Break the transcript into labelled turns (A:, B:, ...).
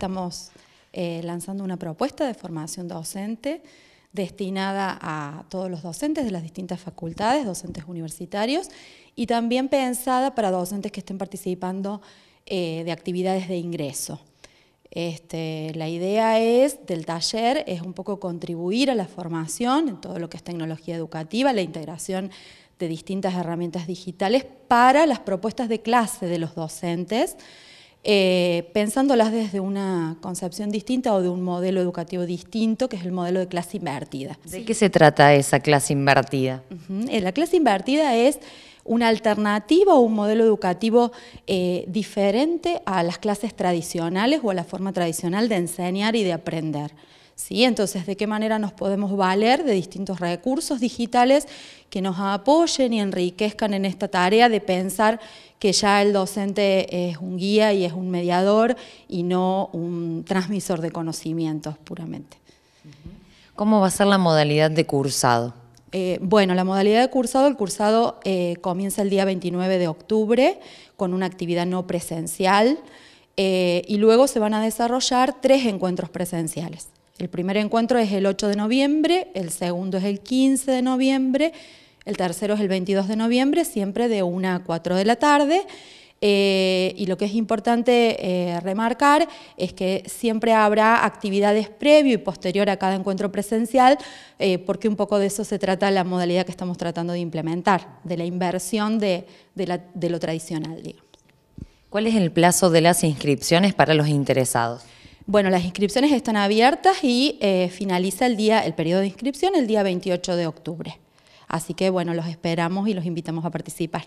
A: estamos eh, lanzando una propuesta de formación docente destinada a todos los docentes de las distintas facultades, docentes universitarios, y también pensada para docentes que estén participando eh, de actividades de ingreso. Este, la idea es, del taller es un poco contribuir a la formación en todo lo que es tecnología educativa, la integración de distintas herramientas digitales para las propuestas de clase de los docentes, eh, pensándolas desde una concepción distinta o de un modelo educativo distinto, que es el modelo de clase invertida. ¿De qué se trata esa clase invertida? Eh, la clase invertida es una alternativa o un modelo educativo eh, diferente a las clases tradicionales o a la forma tradicional de enseñar y de aprender. ¿Sí? Entonces, ¿de qué manera nos podemos valer de distintos recursos digitales que nos apoyen y enriquezcan en esta tarea de pensar que ya el docente es un guía y es un mediador y no un transmisor de conocimientos puramente. ¿Cómo va a ser la modalidad de cursado? Eh, bueno, la modalidad de cursado, el cursado eh, comienza el día 29 de octubre con una actividad no presencial eh, y luego se van a desarrollar tres encuentros presenciales. El primer encuentro es el 8 de noviembre, el segundo es el 15 de noviembre el tercero es el 22 de noviembre, siempre de 1 a 4 de la tarde. Eh, y lo que es importante eh, remarcar es que siempre habrá actividades previo y posterior a cada encuentro presencial, eh, porque un poco de eso se trata la modalidad que estamos tratando de implementar, de la inversión de, lo tradicional. ¿Cuál es el plazo de las inscripciones para los interesados? Bueno, las inscripciones están abiertas y finaliza el, día, el periodo de inscripción el día 28 de octubre. Así que bueno, los esperamos y los invitamos a participar.